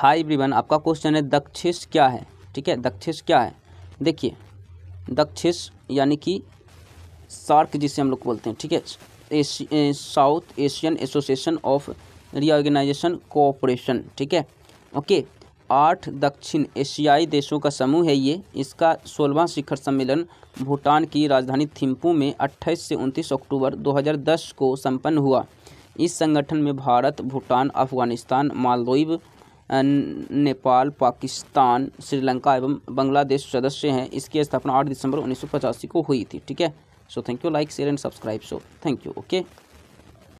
high ब्रिवन आपका question है दक्षिश क्या है ठीक है दक्षिश क्या है देखिए दक्षिश यानी कि सार्क जिसे हम लोग बोलते हैं ठीक है South Asian association of reorganisation cooperation ठीक है ओके आठ दक्षिण एशियाई देशों का समूह है ये इसका सोलहवां शिखर सम्मेलन भूटान की राजधानी थिम्पू में 28 से 29 अक्टूबर 2010 को संपन्न हुआ इस संगठन में भारत भूटान अफगानिस्तान मालदीव नेपाल पाकिस्तान श्रीलंका एवं बांग्लादेश सदस्य हैं इसकी स्थापना आठ दिसंबर उन्नीस को हुई थी ठीक है so thank you like share and subscribe so thank you okay